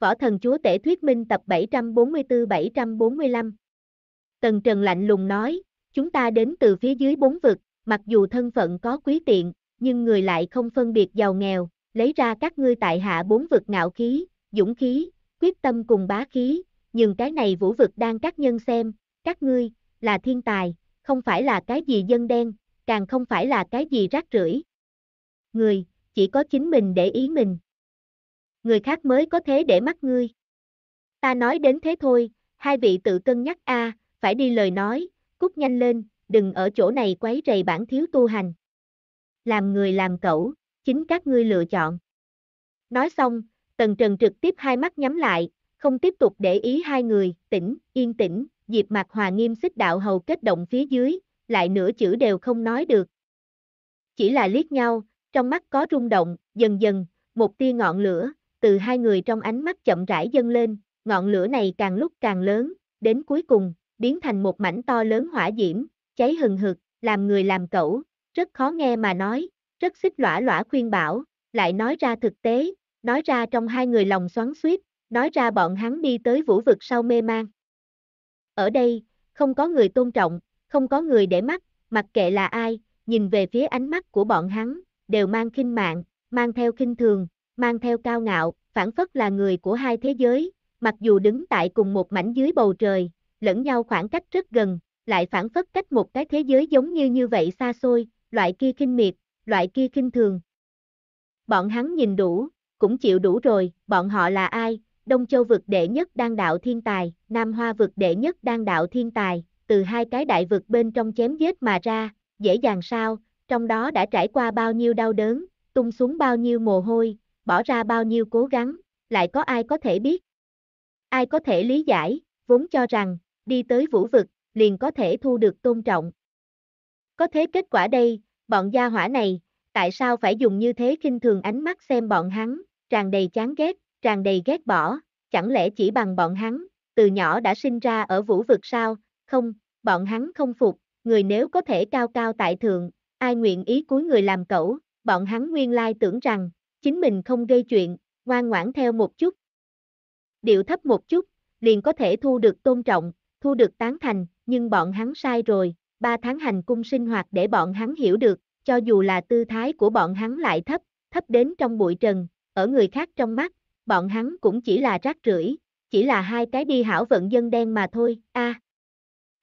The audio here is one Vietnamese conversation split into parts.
Võ thần chúa tể thuyết minh tập 744-745. Tần Trần lạnh lùng nói, chúng ta đến từ phía dưới bốn vực, mặc dù thân phận có quý tiện, nhưng người lại không phân biệt giàu nghèo, lấy ra các ngươi tại hạ bốn vực ngạo khí, dũng khí, quyết tâm cùng bá khí, nhưng cái này vũ vực đang các nhân xem, các ngươi, là thiên tài, không phải là cái gì dân đen, càng không phải là cái gì rác rưởi. Người, chỉ có chính mình để ý mình người khác mới có thế để mắt ngươi. Ta nói đến thế thôi, hai vị tự cân nhắc a, à, phải đi lời nói, cút nhanh lên, đừng ở chỗ này quấy rầy bản thiếu tu hành. Làm người làm cẩu, chính các ngươi lựa chọn. Nói xong, Tần Trần trực tiếp hai mắt nhắm lại, không tiếp tục để ý hai người, tỉnh, yên tĩnh, Diệp Mạc Hòa nghiêm xích đạo hầu kết động phía dưới, lại nửa chữ đều không nói được. Chỉ là liếc nhau, trong mắt có rung động, dần dần, một tia ngọn lửa, từ hai người trong ánh mắt chậm rãi dâng lên, ngọn lửa này càng lúc càng lớn, đến cuối cùng, biến thành một mảnh to lớn hỏa diễm, cháy hừng hực, làm người làm cẩu, rất khó nghe mà nói, rất xích lõa lõa khuyên bảo, lại nói ra thực tế, nói ra trong hai người lòng xoắn xuýt, nói ra bọn hắn đi tới vũ vực sau mê mang. Ở đây, không có người tôn trọng, không có người để mắt, mặc kệ là ai, nhìn về phía ánh mắt của bọn hắn, đều mang khinh mạng, mang theo khinh thường, mang theo cao ngạo, phản phất là người của hai thế giới, mặc dù đứng tại cùng một mảnh dưới bầu trời, lẫn nhau khoảng cách rất gần, lại phản phất cách một cái thế giới giống như như vậy xa xôi, loại kia kinh miệt, loại kia kinh thường. Bọn hắn nhìn đủ, cũng chịu đủ rồi, bọn họ là ai, Đông Châu vực đệ nhất đang đạo thiên tài, Nam Hoa vực đệ nhất đang đạo thiên tài, từ hai cái đại vực bên trong chém giết mà ra, dễ dàng sao, trong đó đã trải qua bao nhiêu đau đớn, tung xuống bao nhiêu mồ hôi, bỏ ra bao nhiêu cố gắng, lại có ai có thể biết. Ai có thể lý giải, vốn cho rằng, đi tới vũ vực, liền có thể thu được tôn trọng. Có thế kết quả đây, bọn gia hỏa này, tại sao phải dùng như thế kinh thường ánh mắt xem bọn hắn, tràn đầy chán ghét, tràn đầy ghét bỏ, chẳng lẽ chỉ bằng bọn hắn, từ nhỏ đã sinh ra ở vũ vực sao, không, bọn hắn không phục, người nếu có thể cao cao tại thượng, ai nguyện ý cúi người làm cẩu, bọn hắn nguyên lai tưởng rằng, chính mình không gây chuyện, ngoan ngoãn theo một chút. Điệu thấp một chút, liền có thể thu được tôn trọng, thu được tán thành, nhưng bọn hắn sai rồi, ba tháng hành cung sinh hoạt để bọn hắn hiểu được, cho dù là tư thái của bọn hắn lại thấp, thấp đến trong bụi trần, ở người khác trong mắt, bọn hắn cũng chỉ là rác rưởi, chỉ là hai cái đi hảo vận dân đen mà thôi, a. À.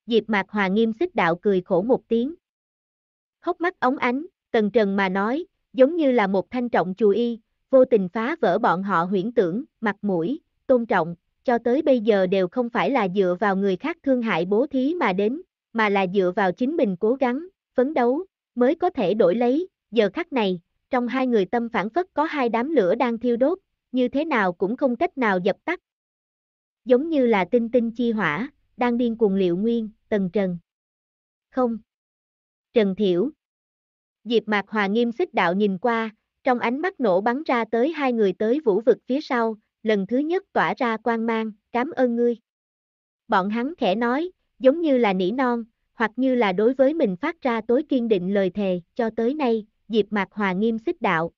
Diệp Mạc Hòa nghiêm xích đạo cười khổ một tiếng. Hốc mắt ống ánh, tần trần mà nói, giống như là một thanh trọng chùi y, vô tình phá vỡ bọn họ huyễn tưởng, mặt mũi, tôn trọng, cho tới bây giờ đều không phải là dựa vào người khác thương hại bố thí mà đến, mà là dựa vào chính mình cố gắng, phấn đấu, mới có thể đổi lấy, giờ khắc này, trong hai người tâm phản phất có hai đám lửa đang thiêu đốt, như thế nào cũng không cách nào dập tắt. Giống như là tinh tinh chi hỏa, đang điên cuồng liệu nguyên, tần trần. Không. Trần Thiểu, Diệp Mạc Hòa nghiêm xích đạo nhìn qua, trong ánh mắt nổ bắn ra tới hai người tới vũ vực phía sau, lần thứ nhất tỏa ra quang mang, cảm ơn ngươi. Bọn hắn khẽ nói, giống như là nỉ non, hoặc như là đối với mình phát ra tối kiên định lời thề, cho tới nay, Diệp Mạc Hòa nghiêm xích đạo.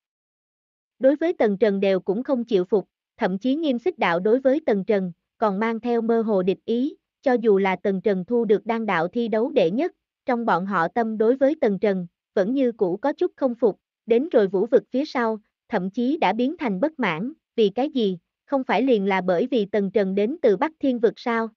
Đối với Tần Trần đều cũng không chịu phục, thậm chí nghiêm xích đạo đối với Tần Trần, còn mang theo mơ hồ địch ý, cho dù là Tần Trần thu được đan đạo thi đấu đệ nhất, trong bọn họ tâm đối với Tần Trần, vẫn như cũ có chút không phục, đến rồi vũ vực phía sau, thậm chí đã biến thành bất mãn, vì cái gì, không phải liền là bởi vì Tần Trần đến từ Bắc Thiên vực sao?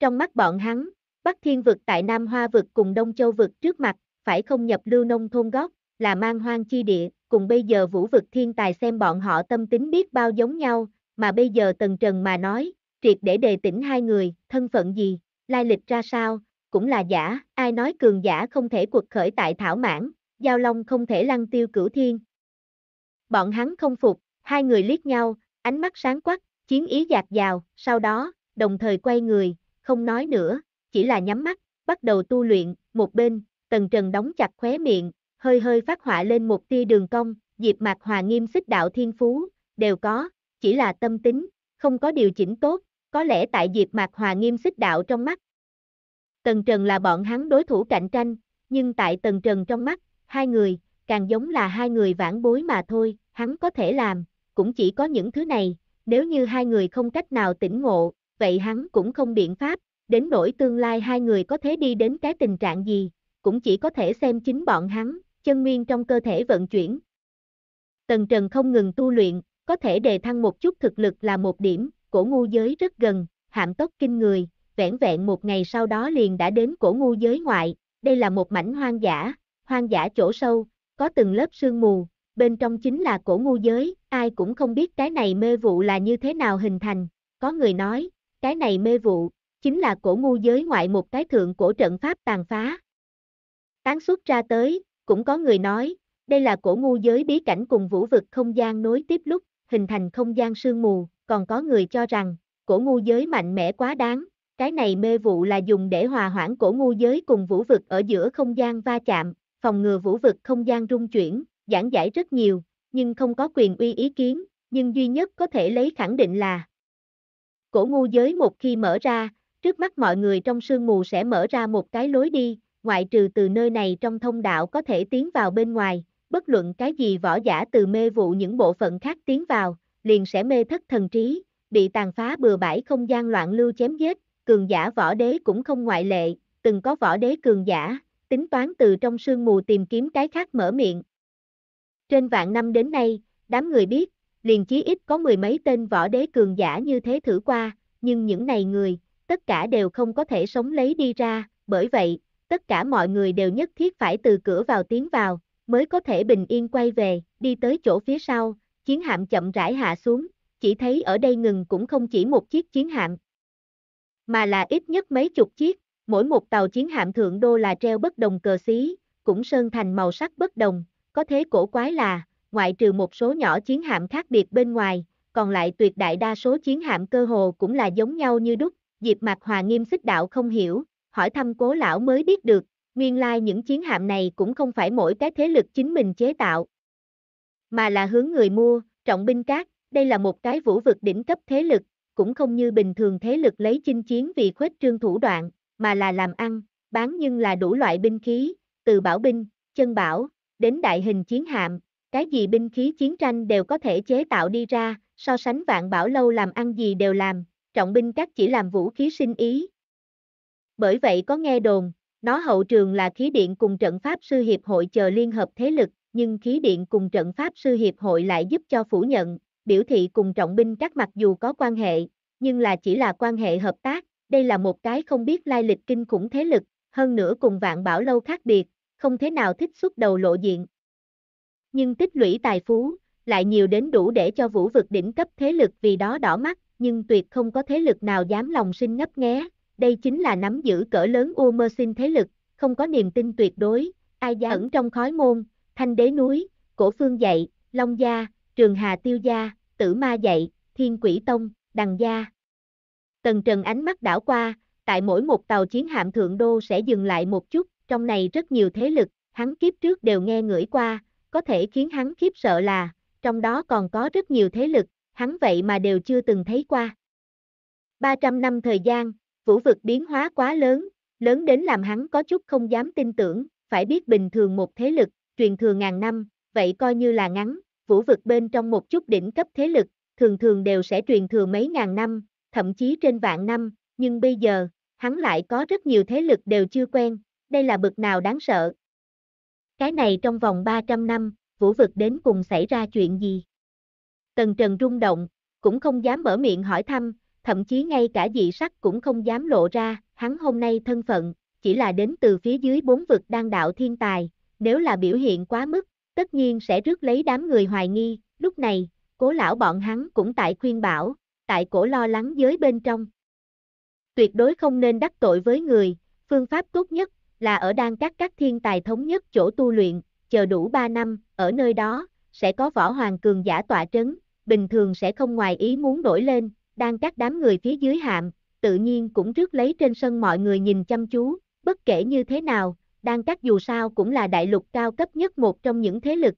Trong mắt bọn hắn, Bắc Thiên vực tại Nam Hoa vực cùng Đông Châu vực trước mặt, phải không nhập lưu nông thôn gốc là mang hoang chi địa, cùng bây giờ vũ vực thiên tài xem bọn họ tâm tính biết bao giống nhau, mà bây giờ Tần Trần mà nói, triệt để đề tỉnh hai người, thân phận gì, lai lịch ra sao, cũng là giả, ai nói cường giả không thể quật khởi tại Thảo Mãn, Giao Long không thể lăng tiêu cửu thiên. Bọn hắn không phục, hai người liếc nhau, ánh mắt sáng quắc, chiến ý dạt dào, sau đó, đồng thời quay người, không nói nữa, chỉ là nhắm mắt, bắt đầu tu luyện, một bên, tần trần đóng chặt khóe miệng, hơi hơi phát họa lên một tia đường cong, diệp mạc hòa nghiêm xích đạo thiên phú, đều có, chỉ là tâm tính, không có điều chỉnh tốt, có lẽ tại diệp mạc hòa nghiêm xích đạo trong mắt, Tần Trần là bọn hắn đối thủ cạnh tranh, nhưng tại Tần Trần trong mắt, hai người, càng giống là hai người vãn bối mà thôi, hắn có thể làm, cũng chỉ có những thứ này, nếu như hai người không cách nào tỉnh ngộ, vậy hắn cũng không biện pháp, đến nỗi tương lai hai người có thể đi đến cái tình trạng gì, cũng chỉ có thể xem chính bọn hắn, chân nguyên trong cơ thể vận chuyển. Tần Trần không ngừng tu luyện, có thể đề thăng một chút thực lực là một điểm, cổ ngu giới rất gần, hạm tốc kinh người, vẻn vẹn một ngày sau đó liền đã đến cổ ngu giới ngoại, đây là một mảnh hoang dã, hoang dã chỗ sâu, có từng lớp sương mù, bên trong chính là cổ ngu giới, ai cũng không biết cái này mê vụ là như thế nào hình thành, có người nói, cái này mê vụ, chính là cổ ngu giới ngoại một cái thượng cổ trận pháp tàn phá. Tán xuất ra tới, cũng có người nói, đây là cổ ngu giới bí cảnh cùng vũ vực không gian nối tiếp lúc, hình thành không gian sương mù, còn có người cho rằng, cổ ngu giới mạnh mẽ quá đáng, cái này mê vụ là dùng để hòa hoãn cổ ngu giới cùng vũ vực ở giữa không gian va chạm, phòng ngừa vũ vực không gian rung chuyển, giảng giải rất nhiều, nhưng không có quyền uy ý kiến, nhưng duy nhất có thể lấy khẳng định là Cổ ngu giới một khi mở ra, trước mắt mọi người trong sương mù sẽ mở ra một cái lối đi, ngoại trừ từ nơi này trong thông đạo có thể tiến vào bên ngoài, bất luận cái gì võ giả từ mê vụ những bộ phận khác tiến vào, liền sẽ mê thất thần trí, bị tàn phá bừa bãi không gian loạn lưu chém giết, cường giả võ đế cũng không ngoại lệ, từng có võ đế cường giả, tính toán từ trong sương mù tìm kiếm cái khác mở miệng. Trên vạn năm đến nay, đám người biết, liền chí ít có mười mấy tên võ đế cường giả như thế thử qua, nhưng những này người, tất cả đều không có thể sống lấy đi ra, bởi vậy, tất cả mọi người đều nhất thiết phải từ cửa vào tiến vào, mới có thể bình yên quay về, đi tới chỗ phía sau, chiến hạm chậm rãi hạ xuống, chỉ thấy ở đây ngừng cũng không chỉ một chiếc chiến hạm, mà là ít nhất mấy chục chiếc, mỗi một tàu chiến hạm thượng đô là treo bất đồng cờ xí, cũng sơn thành màu sắc bất đồng, có thế cổ quái là, ngoại trừ một số nhỏ chiến hạm khác biệt bên ngoài, còn lại tuyệt đại đa số chiến hạm cơ hồ cũng là giống nhau như đúc, Diệp Mạc Hòa nghiêm xích đạo không hiểu, hỏi thăm cố lão mới biết được, nguyên lai những chiến hạm này cũng không phải mỗi cái thế lực chính mình chế tạo, mà là hướng người mua, trọng binh cát, đây là một cái vũ vực đỉnh cấp thế lực, cũng không như bình thường thế lực lấy chinh chiến vì khuếch trương thủ đoạn, mà là làm ăn, bán nhưng là đủ loại binh khí, từ bảo binh, chân bảo, đến đại hình chiến hạm, cái gì binh khí chiến tranh đều có thể chế tạo đi ra, so sánh vạn bảo lâu làm ăn gì đều làm, trọng binh các chỉ làm vũ khí sinh ý. Bởi vậy có nghe đồn, nó hậu trường là khí điện cùng trận pháp sư hiệp hội chờ liên hợp thế lực, nhưng khí điện cùng trận pháp sư hiệp hội lại giúp cho phủ nhận, biểu thị cùng trọng binh các mặc dù có quan hệ, nhưng là chỉ là quan hệ hợp tác, đây là một cái không biết lai lịch kinh khủng thế lực, hơn nữa cùng vạn bảo lâu khác biệt, không thế nào thích xuất đầu lộ diện. Nhưng tích lũy tài phú, lại nhiều đến đủ để cho vũ vực đỉnh cấp thế lực vì đó đỏ mắt, nhưng tuyệt không có thế lực nào dám lòng sinh ngấp nghé, đây chính là nắm giữ cỡ lớn U Mơ Sinh thế lực, không có niềm tin tuyệt đối, ai gia ẩn trong khói môn, thanh đế núi, cổ phương dậy, long gia, Trường Hà Tiêu Gia, Tử Ma Dạy, Thiên Quỷ Tông, Đằng Gia. Tần Trần ánh mắt đảo qua, tại mỗi một tàu chiến hạm thượng đô sẽ dừng lại một chút, trong này rất nhiều thế lực, hắn kiếp trước đều nghe ngửi qua, có thể khiến hắn khiếp sợ là, trong đó còn có rất nhiều thế lực, hắn vậy mà đều chưa từng thấy qua. 300 năm thời gian, vũ vực biến hóa quá lớn, lớn đến làm hắn có chút không dám tin tưởng, phải biết bình thường một thế lực, truyền thừa ngàn năm, vậy coi như là ngắn, vũ vực bên trong một chút đỉnh cấp thế lực, thường thường đều sẽ truyền thừa mấy ngàn năm, thậm chí trên vạn năm, nhưng bây giờ, hắn lại có rất nhiều thế lực đều chưa quen, đây là bực nào đáng sợ. Cái này trong vòng 300 năm, vũ vực đến cùng xảy ra chuyện gì? Tần Trần rung động, cũng không dám mở miệng hỏi thăm, thậm chí ngay cả dị sắc cũng không dám lộ ra, hắn hôm nay thân phận, chỉ là đến từ phía dưới bốn vực đang đạo thiên tài, nếu là biểu hiện quá mức, tất nhiên sẽ rước lấy đám người hoài nghi, lúc này, cố lão bọn hắn cũng tại khuyên bảo, tại cổ lo lắng giới bên trong. Tuyệt đối không nên đắc tội với người, phương pháp tốt nhất là ở đan các các thiên tài thống nhất chỗ tu luyện, chờ đủ 3 năm, ở nơi đó, sẽ có võ hoàng cường giả tọa trấn, bình thường sẽ không ngoài ý muốn đổi lên, Đan các đám người phía dưới hạm, tự nhiên cũng rước lấy trên sân mọi người nhìn chăm chú, bất kể như thế nào, Đan Cát dù sao cũng là đại lục cao cấp nhất một trong những thế lực.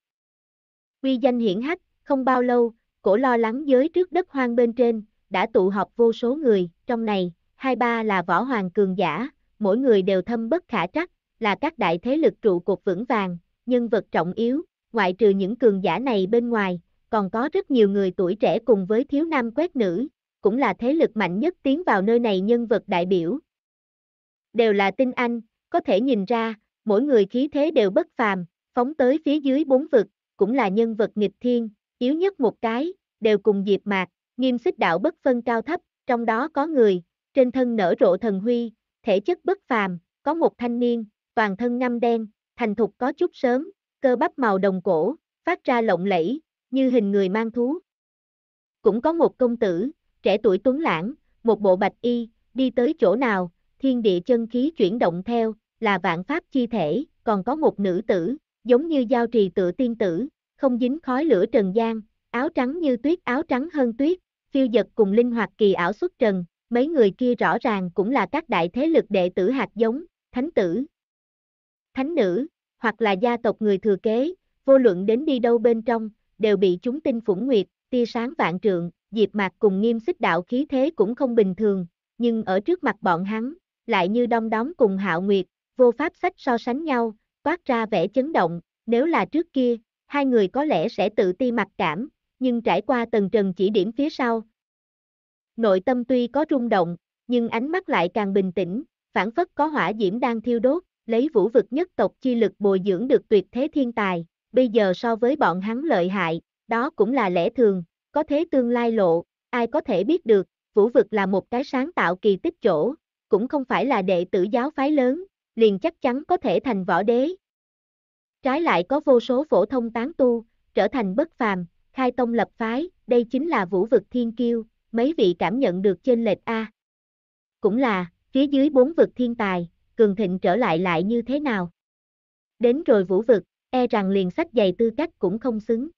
Quy danh hiển hách, không bao lâu, cổ lo lắng giới trước đất hoang bên trên, đã tụ họp vô số người, trong này, hai ba là võ hoàng cường giả, mỗi người đều thâm bất khả trắc, là các đại thế lực trụ cột vững vàng, nhân vật trọng yếu, ngoại trừ những cường giả này bên ngoài, còn có rất nhiều người tuổi trẻ cùng với thiếu nam quét nữ, cũng là thế lực mạnh nhất tiến vào nơi này nhân vật đại biểu. Đều là tinh anh, có thể nhìn ra, mỗi người khí thế đều bất phàm, phóng tới phía dưới bốn vực, cũng là nhân vật nghịch thiên, yếu nhất một cái, đều cùng diệp mạc, nghiêm xích đạo bất phân cao thấp, trong đó có người, trên thân nở rộ thần huy, thể chất bất phàm, có một thanh niên, toàn thân ngâm đen, thành thục có chút sớm, cơ bắp màu đồng cổ, phát ra lộng lẫy, như hình người mang thú. Cũng có một công tử, trẻ tuổi tuấn lãng, một bộ bạch y, đi tới chỗ nào, thiên địa chân khí chuyển động theo, là vạn pháp chi thể, còn có một nữ tử, giống như giao trì tựa tiên tử, không dính khói lửa trần gian, áo trắng như tuyết áo trắng hơn tuyết, phiêu giật cùng linh hoạt kỳ ảo xuất trần, mấy người kia rõ ràng cũng là các đại thế lực đệ tử hạt giống, thánh tử, thánh nữ, hoặc là gia tộc người thừa kế, vô luận đến đi đâu bên trong, đều bị chúng tinh phủng nguyệt, tia sáng vạn trượng, diệp mạc cùng nghiêm xích đạo khí thế cũng không bình thường, nhưng ở trước mặt bọn hắn, lại như đông đóng cùng hạo nguyệt, vô pháp sách so sánh nhau, toát ra vẻ chấn động, nếu là trước kia, hai người có lẽ sẽ tự ti mặc cảm, nhưng trải qua tầng trần chỉ điểm phía sau. Nội tâm tuy có rung động, nhưng ánh mắt lại càng bình tĩnh, phản phất có hỏa diễm đang thiêu đốt, lấy vũ vực nhất tộc chi lực bồi dưỡng được tuyệt thế thiên tài, bây giờ so với bọn hắn lợi hại, đó cũng là lẽ thường, có thế tương lai lộ, ai có thể biết được, vũ vực là một cái sáng tạo kỳ tích chỗ, cũng không phải là đệ tử giáo phái lớn, liền chắc chắn có thể thành võ đế. Trái lại có vô số phổ thông tán tu, trở thành bất phàm, khai tông lập phái, đây chính là vũ vực thiên kiêu, mấy vị cảm nhận được trên lệch A. Cũng là, phía dưới bốn vực thiên tài, cường thịnh trở lại lại như thế nào? Đến rồi vũ vực, e rằng liền sách dày tư cách cũng không xứng.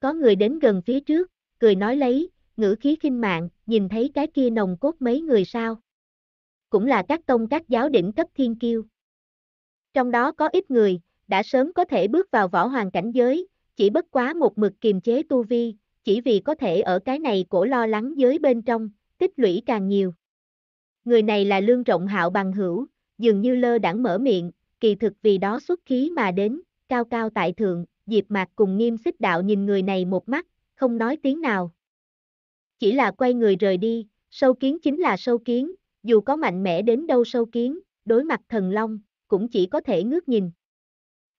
Có người đến gần phía trước, cười nói lấy, ngữ khí khinh mạng, nhìn thấy cái kia nồng cốt mấy người sao? cũng là các tông các giáo đỉnh cấp thiên kiêu. Trong đó có ít người, đã sớm có thể bước vào võ hoàng cảnh giới, chỉ bất quá một mực kiềm chế tu vi, chỉ vì có thể ở cái này cổ lo lắng giới bên trong, tích lũy càng nhiều. Người này là lương rộng hạo bằng hữu, dường như lơ đãng mở miệng, kỳ thực vì đó xuất khí mà đến, cao cao tại thượng, Diệp Mạc cùng Nghiêm Xích Đạo nhìn người này một mắt, không nói tiếng nào. Chỉ là quay người rời đi, sâu kiến chính là sâu kiến, dù có mạnh mẽ đến đâu sâu kiến, đối mặt thần long, cũng chỉ có thể ngước nhìn.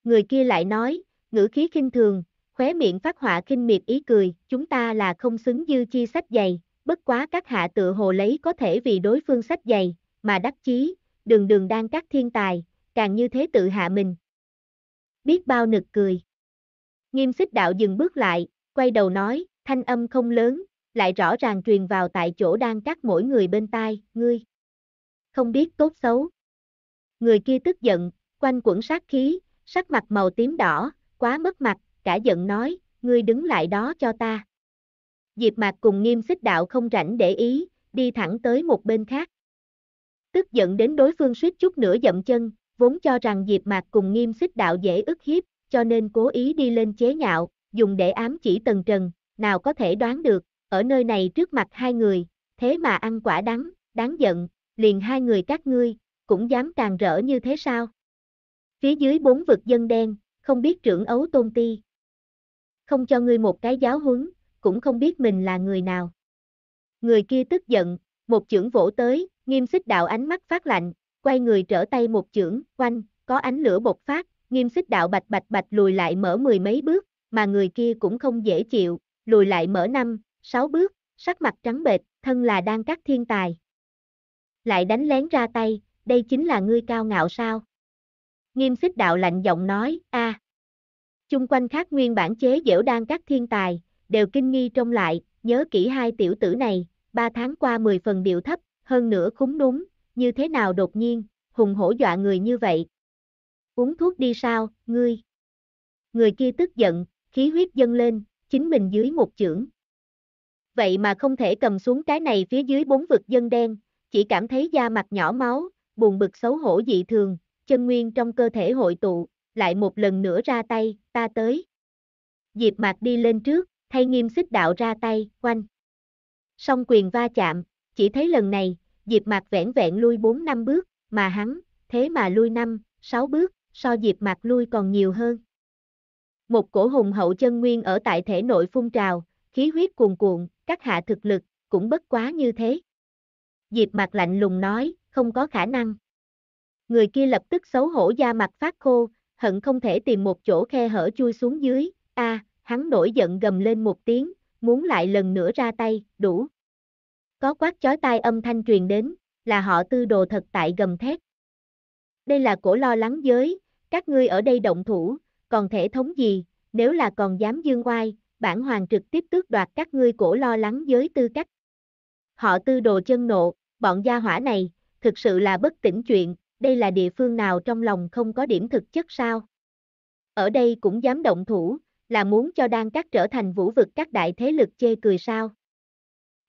Người kia lại nói, ngữ khí khinh thường, khóe miệng phát họa khinh miệt ý cười, chúng ta là không xứng dư chi sách dày, bất quá các hạ tự hồ lấy có thể vì đối phương sách dày, mà đắc chí, đường đường đang các thiên tài, càng như thế tự hạ mình. Biết bao nực cười. Nghiêm xích đạo dừng bước lại, quay đầu nói, thanh âm không lớn, lại rõ ràng truyền vào tại chỗ đang cắt mỗi người bên tai, ngươi không biết tốt xấu. Người kia tức giận, quanh quẩn sát khí, sắc mặt màu tím đỏ, quá mất mặt, cả giận nói, ngươi đứng lại đó cho ta. Diệp Mạc cùng nghiêm xích đạo không rảnh để ý, đi thẳng tới một bên khác. Tức giận đến đối phương suýt chút nữa dậm chân, vốn cho rằng Diệp Mạc cùng nghiêm xích đạo dễ ức hiếp, cho nên cố ý đi lên chế nhạo, dùng để ám chỉ tần trần, nào có thể đoán được, ở nơi này trước mặt hai người, thế mà ăn quả đắng, đáng giận, liền hai người các ngươi, cũng dám càng rỡ như thế sao? Phía dưới bốn vực dân đen, không biết trưởng ấu tôn ti. Không cho ngươi một cái giáo huấn, cũng không biết mình là người nào. Người kia tức giận, một chưởng vỗ tới, nghiêm xích đạo ánh mắt phát lạnh, quay người trở tay một chưởng, quanh, có ánh lửa bột phát, nghiêm xích đạo bạch bạch bạch lùi lại mở mười mấy bước, mà người kia cũng không dễ chịu, lùi lại mở năm, sáu bước, sắc mặt trắng bệch, thân là đang các thiên tài lại đánh lén ra tay, đây chính là ngươi cao ngạo sao? Nghiêm xích đạo lạnh giọng nói, a. À. Chung quanh khác nguyên bản chế dễu đang các thiên tài, đều kinh nghi trong lại, nhớ kỹ hai tiểu tử này, ba tháng qua mười phần điệu thấp, hơn nữa khúng đúng, như thế nào đột nhiên, hùng hổ dọa người như vậy. Uống thuốc đi sao, ngươi? Người kia tức giận, khí huyết dâng lên, chính mình dưới một chưởng. Vậy mà không thể cầm xuống cái này phía dưới bốn vực dân đen, chỉ cảm thấy da mặt nhỏ máu, buồn bực xấu hổ dị thường, chân nguyên trong cơ thể hội tụ, lại một lần nữa ra tay, ta tới. Diệp Mạc đi lên trước, thay nghiêm xích đạo ra tay, quanh. Song quyền va chạm, chỉ thấy lần này, Diệp Mạc vẻn vẹn lui 4 năm bước, mà hắn, thế mà lui 5, 6 bước, so Diệp Mạc lui còn nhiều hơn. Một cổ hùng hậu chân nguyên ở tại thể nội phun trào, khí huyết cuồn cuộn, các hạ thực lực, cũng bất quá như thế. Diệp mặt lạnh lùng nói, không có khả năng. Người kia lập tức xấu hổ da mặt phát khô, hận không thể tìm một chỗ khe hở chui xuống dưới, a, hắn nổi giận gầm lên một tiếng, muốn lại lần nữa ra tay, đủ. Có quát chói tai âm thanh truyền đến, là họ tư đồ thật tại gầm thét. Đây là cổ lo lắng giới, các ngươi ở đây động thủ, còn thể thống gì, nếu là còn dám dương oai, bản hoàng trực tiếp tước đoạt các ngươi cổ lo lắng giới tư cách. Họ tư đồ chân nộ, bọn gia hỏa này, thực sự là bất tỉnh chuyện, đây là địa phương nào trong lòng không có điểm thực chất sao? Ở đây cũng dám động thủ, là muốn cho đan các trở thành vũ vực các đại thế lực chê cười sao?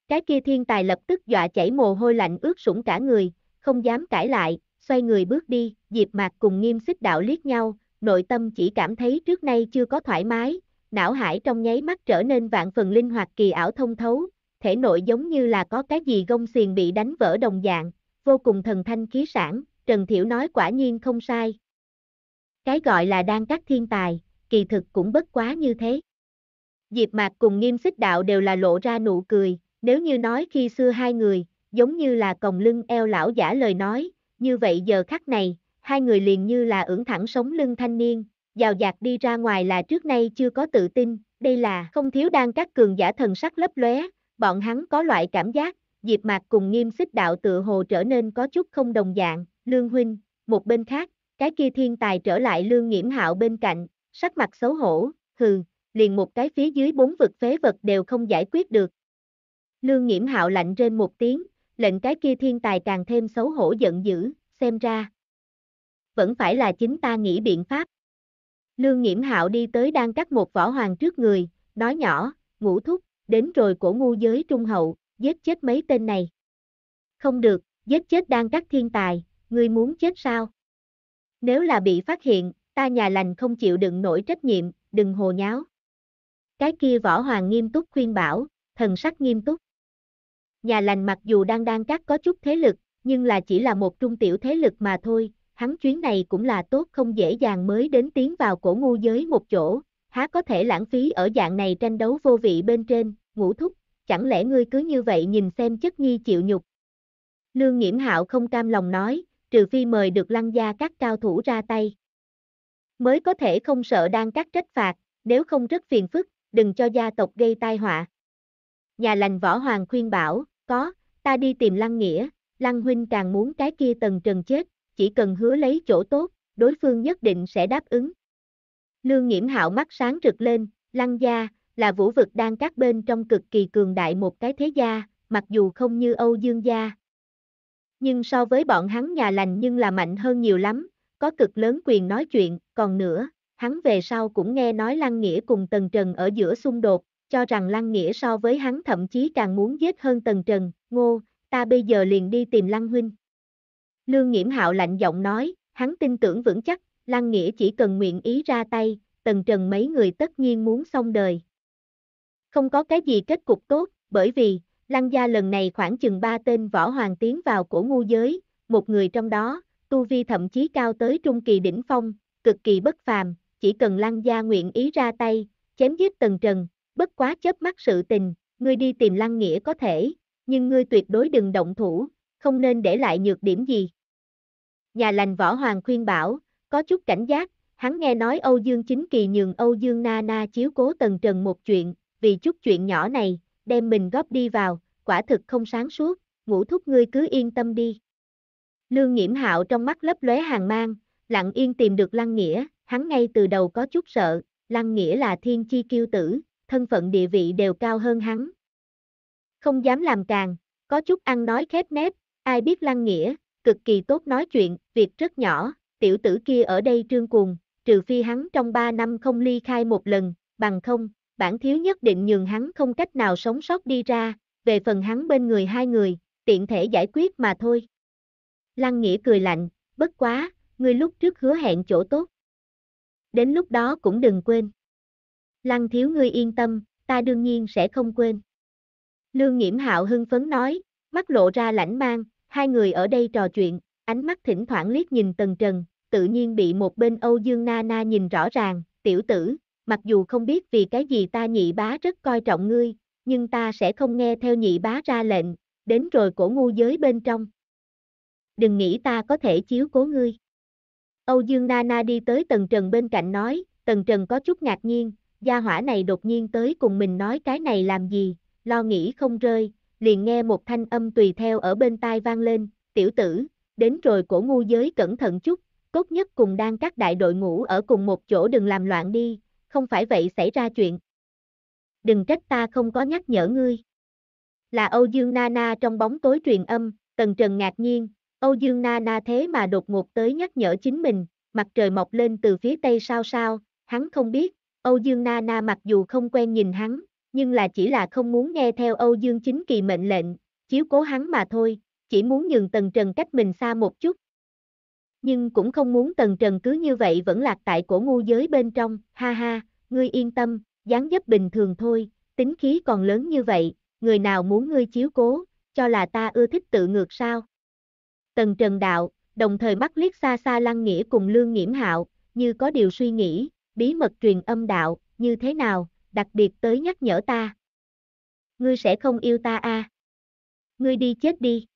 Cái kia thiên tài lập tức dọa chảy mồ hôi lạnh ướt sũng cả người, không dám cãi lại, xoay người bước đi, Diệp Mạc cùng Nghiêm Xích Đạo liếc nhau, nội tâm chỉ cảm thấy trước nay chưa có thoải mái, não hải trong nháy mắt trở nên vạn phần linh hoạt kỳ ảo thông thấu, thể nội giống như là có cái gì gông xiềng bị đánh vỡ đồng dạng, vô cùng thần thanh khí sản, Trần Thiểu nói quả nhiên không sai. Cái gọi là đang cắt thiên tài, kỳ thực cũng bất quá như thế. Diệp Mạc cùng nghiêm xích đạo đều là lộ ra nụ cười, nếu như nói khi xưa hai người, giống như là còng lưng eo lão giả lời nói, như vậy giờ khắc này, hai người liền như là ưỡn thẳng sống lưng thanh niên, giàu dạt đi ra ngoài là trước nay chưa có tự tin, đây là không thiếu đang các cường giả thần sắc lấp lóe, bọn hắn có loại cảm giác, Diệp Mạc cùng nghiêm xích đạo tựa hồ trở nên có chút không đồng dạng, Lương Huynh, một bên khác, cái kia thiên tài trở lại Lương Nghiễm Hạo bên cạnh, sắc mặt xấu hổ, hừ, liền một cái phía dưới bốn vực phế vật đều không giải quyết được. Lương Nghiễm Hạo lạnh rên một tiếng, lệnh cái kia thiên tài càng thêm xấu hổ giận dữ, xem ra. Vẫn phải là chính ta nghĩ biện pháp. Lương Nghiễm Hạo đi tới đang cắt một vỏ hoàng trước người, nói nhỏ, ngũ thúc, đến rồi cổ ngu giới trung hậu, giết chết mấy tên này. Không được, giết chết đang các thiên tài, ngươi muốn chết sao? Nếu là bị phát hiện, ta nhà lành không chịu đựng nổi trách nhiệm, đừng hồ nháo. Cái kia võ hoàng nghiêm túc khuyên bảo, thần sắc nghiêm túc. Nhà lành mặc dù đang đang các có chút thế lực, nhưng là chỉ là một trung tiểu thế lực mà thôi, hắn chuyến này cũng là tốt không dễ dàng mới đến tiến vào cổ ngu giới một chỗ, há có thể lãng phí ở dạng này tranh đấu vô vị bên trên, ngũ thúc, chẳng lẽ ngươi cứ như vậy nhìn xem chất nhi chịu nhục. Lương nhiễm hạo không cam lòng nói, trừ phi mời được lăng gia các cao thủ ra tay. Mới có thể không sợ đang cắt trách phạt, nếu không rất phiền phức, đừng cho gia tộc gây tai họa. Nhà lành võ hoàng khuyên bảo, có, ta đi tìm lăng nghĩa, lăng huynh càng muốn cái kia tần trần chết, chỉ cần hứa lấy chỗ tốt, đối phương nhất định sẽ đáp ứng. Lương Nghiễm Hạo mắt sáng rực lên, Lăng gia là vũ vực đang các bên trong cực kỳ cường đại một cái thế gia, mặc dù không như Âu Dương gia. Nhưng so với bọn hắn nhà lành nhưng là mạnh hơn nhiều lắm, có cực lớn quyền nói chuyện, còn nữa, hắn về sau cũng nghe nói Lăng Nghĩa cùng Tần Trần ở giữa xung đột, cho rằng Lăng Nghĩa so với hắn thậm chí càng muốn giết hơn Tần Trần, ngô, ta bây giờ liền đi tìm Lăng Huynh. Lương Nghiễm Hạo lạnh giọng nói, hắn tin tưởng vững chắc, Lăng Nghĩa chỉ cần nguyện ý ra tay, tần trần mấy người tất nhiên muốn xong đời. Không có cái gì kết cục tốt, bởi vì, Lăng gia lần này khoảng chừng ba tên võ hoàng tiến vào cổ ngu giới, một người trong đó, tu vi thậm chí cao tới trung kỳ đỉnh phong, cực kỳ bất phàm, chỉ cần Lăng gia nguyện ý ra tay, chém giết tần trần, bất quá chớp mắt sự tình, ngươi đi tìm Lăng Nghĩa có thể, nhưng ngươi tuyệt đối đừng động thủ, không nên để lại nhược điểm gì. Nhà lành võ hoàng khuyên bảo, có chút cảnh giác, hắn nghe nói Âu Dương Chính Kỳ nhường Âu Dương Na Na chiếu cố Tần Trần một chuyện, vì chút chuyện nhỏ này, đem mình góp đi vào, quả thực không sáng suốt, ngủ thúc ngươi cứ yên tâm đi. Lương Nhiễm Hạo trong mắt lấp lóe hàng mang, lặng yên tìm được Lăng Nghĩa, hắn ngay từ đầu có chút sợ, Lăng Nghĩa là thiên chi kiêu tử, thân phận địa vị đều cao hơn hắn. Không dám làm càng, có chút ăn nói khép nép, ai biết Lăng Nghĩa, cực kỳ tốt nói chuyện, việc rất nhỏ, tiểu tử kia ở đây trương cuồng, trừ phi hắn trong 3 năm không ly khai một lần, bằng không, bản thiếu nhất định nhường hắn không cách nào sống sót đi ra, về phần hắn bên người hai người, tiện thể giải quyết mà thôi. Lăng Nghĩa cười lạnh, bất quá, ngươi lúc trước hứa hẹn chỗ tốt. Đến lúc đó cũng đừng quên. Lăng thiếu ngươi yên tâm, ta đương nhiên sẽ không quên. Lương nhiễm Hạo hưng phấn nói, mắt lộ ra lãnh mang, hai người ở đây trò chuyện, ánh mắt thỉnh thoảng liếc nhìn Tần Trần, tự nhiên bị một bên Âu Dương Na Na nhìn rõ ràng, tiểu tử, mặc dù không biết vì cái gì ta nhị bá rất coi trọng ngươi, nhưng ta sẽ không nghe theo nhị bá ra lệnh, đến rồi cổ ngu giới bên trong. Đừng nghĩ ta có thể chiếu cố ngươi. Âu Dương Na Na đi tới Tần Trần bên cạnh nói, Tần Trần có chút ngạc nhiên, gia hỏa này đột nhiên tới cùng mình nói cái này làm gì, lo nghĩ không rơi, liền nghe một thanh âm tùy theo ở bên tai vang lên, tiểu tử, đến rồi cổ ngu giới cẩn thận chút, tốt nhất cùng đang các đại đội ngũ ở cùng một chỗ đừng làm loạn đi, không phải vậy xảy ra chuyện. Đừng trách ta không có nhắc nhở ngươi. Là Âu Dương Nana trong bóng tối truyền âm, Tần Trần ngạc nhiên, Âu Dương Nana thế mà đột ngột tới nhắc nhở chính mình, mặt trời mọc lên từ phía tây sao sao, hắn không biết, Âu Dương Nana mặc dù không quen nhìn hắn, nhưng là chỉ là không muốn nghe theo Âu Dương chính kỳ mệnh lệnh, chiếu cố hắn mà thôi, chỉ muốn nhường Tần Trần cách mình xa một chút, nhưng cũng không muốn tần trần cứ như vậy vẫn lạc tại cổ ngu giới bên trong, ha ha, ngươi yên tâm, dáng dấp bình thường thôi, tính khí còn lớn như vậy, người nào muốn ngươi chiếu cố, cho là ta ưa thích tự ngược sao. Tần trần đạo, đồng thời mắt liếc xa xa lăng nghĩa cùng lương nghiễm hạo, như có điều suy nghĩ, bí mật truyền âm đạo, như thế nào, đặc biệt tới nhắc nhở ta. Ngươi sẽ không yêu ta a à? Ngươi đi chết đi.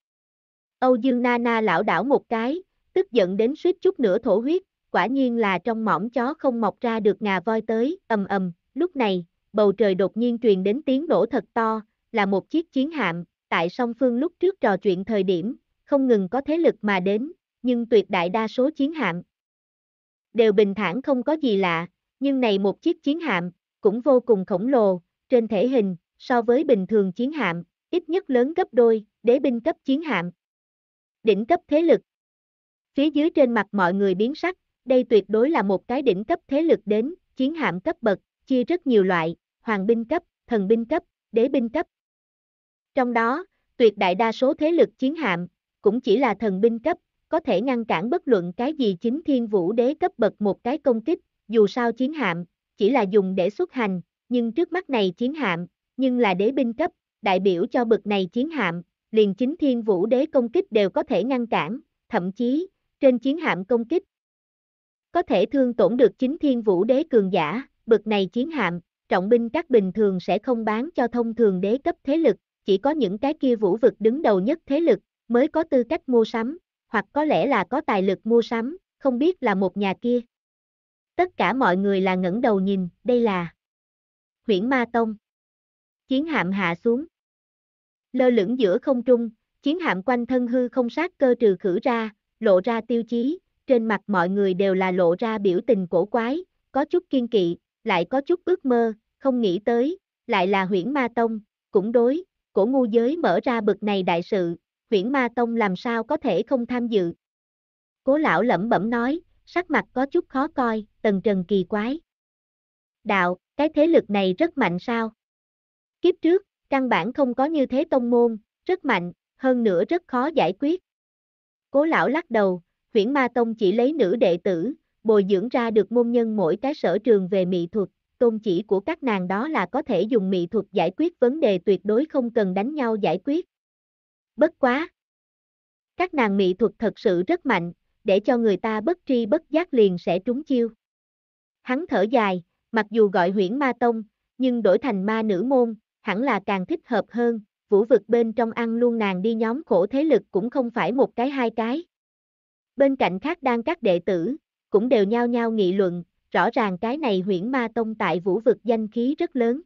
Âu Dương Na Na lão đảo một cái, tức giận đến suýt chút nữa thổ huyết, quả nhiên là trong mỏm chó không mọc ra được ngà voi tới, ầm ầm, lúc này, bầu trời đột nhiên truyền đến tiếng nổ thật to, là một chiếc chiến hạm, tại song phương lúc trước trò chuyện thời điểm, không ngừng có thế lực mà đến, nhưng tuyệt đại đa số chiến hạm đều bình thản không có gì lạ, nhưng này một chiếc chiến hạm cũng vô cùng khổng lồ, trên thể hình so với bình thường chiến hạm, ít nhất lớn gấp đôi, đế binh cấp chiến hạm. Đỉnh cấp thế lực Phía dưới trên mặt mọi người biến sắc, đây tuyệt đối là một cái đỉnh cấp thế lực đến, chiến hạm cấp bậc, chia rất nhiều loại, hoàng binh cấp, thần binh cấp, đế binh cấp. Trong đó, tuyệt đại đa số thế lực chiến hạm, cũng chỉ là thần binh cấp, có thể ngăn cản bất luận cái gì chính thiên vũ đế cấp bậc một cái công kích, dù sao chiến hạm, chỉ là dùng để xuất hành, nhưng trước mắt này chiến hạm, nhưng là đế binh cấp, đại biểu cho bậc này chiến hạm, liền chính thiên vũ đế công kích đều có thể ngăn cản, thậm chí, trên chiến hạm công kích. Có thể thương tổn được chính thiên vũ đế cường giả, bực này chiến hạm, trọng binh các bình thường sẽ không bán cho thông thường đế cấp thế lực, chỉ có những cái kia vũ vực đứng đầu nhất thế lực, mới có tư cách mua sắm, hoặc có lẽ là có tài lực mua sắm, không biết là một nhà kia. Tất cả mọi người là ngẩng đầu nhìn, đây là Huyễn Ma Tông. Chiến hạm hạ xuống. Lơ lửng giữa không trung, chiến hạm quanh thân hư không sát cơ trừ khử ra, lộ ra tiêu chí, trên mặt mọi người đều là lộ ra biểu tình cổ quái, có chút kiên kỵ, lại có chút ước mơ, không nghĩ tới, lại là huyễn ma tông, cũng đối, cổ ngu giới mở ra bực này đại sự, huyễn ma tông làm sao có thể không tham dự. Cố lão lẩm bẩm nói, sắc mặt có chút khó coi, tần trần kỳ quái. Đạo, cái thế lực này rất mạnh sao? Kiếp trước, căn bản không có như thế tông môn, rất mạnh, hơn nữa rất khó giải quyết. Cố lão lắc đầu, huyển ma tông chỉ lấy nữ đệ tử, bồi dưỡng ra được môn nhân mỗi cái sở trường về mỹ thuật, tôn chỉ của các nàng đó là có thể dùng mỹ thuật giải quyết vấn đề tuyệt đối không cần đánh nhau giải quyết. Bất quá! Các nàng mỹ thuật thật sự rất mạnh, để cho người ta bất tri bất giác liền sẽ trúng chiêu. Hắn thở dài, mặc dù gọi huyển ma tông, nhưng đổi thành ma nữ môn, hẳn là càng thích hợp hơn, vũ vực bên trong ăn luôn nàng đi nhóm khổ thế lực cũng không phải một cái hai cái. Bên cạnh khác đang các đệ tử, cũng đều nhao nhao nghị luận, rõ ràng cái này huyễn ma tông tại vũ vực danh khí rất lớn.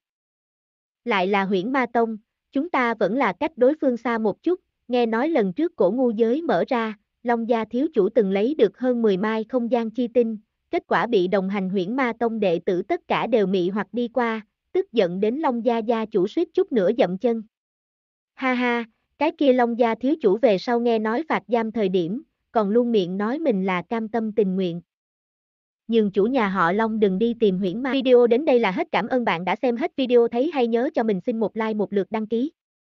Lại là huyễn ma tông, chúng ta vẫn là cách đối phương xa một chút, nghe nói lần trước cổ ngu giới mở ra, Long gia thiếu chủ từng lấy được hơn 10 mai không gian chi tinh, kết quả bị đồng hành huyễn ma tông đệ tử tất cả đều mị hoặc đi qua, tức giận đến Long gia gia chủ suýt chút nữa dậm chân. Ha ha, cái kia Long gia thiếu chủ về sau nghe nói phạt giam thời điểm, còn luôn miệng nói mình là cam tâm tình nguyện. Nhưng chủ nhà họ Long đừng đi tìm huyễn ma. Video đến đây là hết cảm ơn bạn đã xem hết video thấy hay nhớ cho mình xin một like một lượt đăng ký.